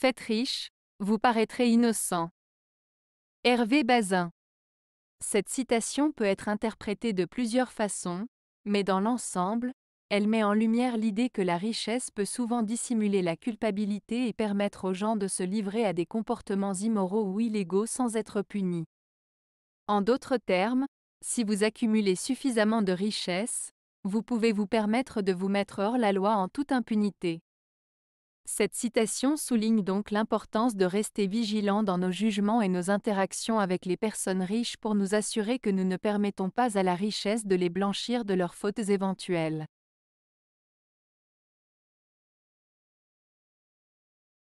Faites riche, vous paraîtrez innocent. Hervé Bazin. Cette citation peut être interprétée de plusieurs façons, mais dans l'ensemble, elle met en lumière l'idée que la richesse peut souvent dissimuler la culpabilité et permettre aux gens de se livrer à des comportements immoraux ou illégaux sans être punis. En d'autres termes, si vous accumulez suffisamment de richesses, vous pouvez vous permettre de vous mettre hors la loi en toute impunité. Cette citation souligne donc l'importance de rester vigilant dans nos jugements et nos interactions avec les personnes riches pour nous assurer que nous ne permettons pas à la richesse de les blanchir de leurs fautes éventuelles.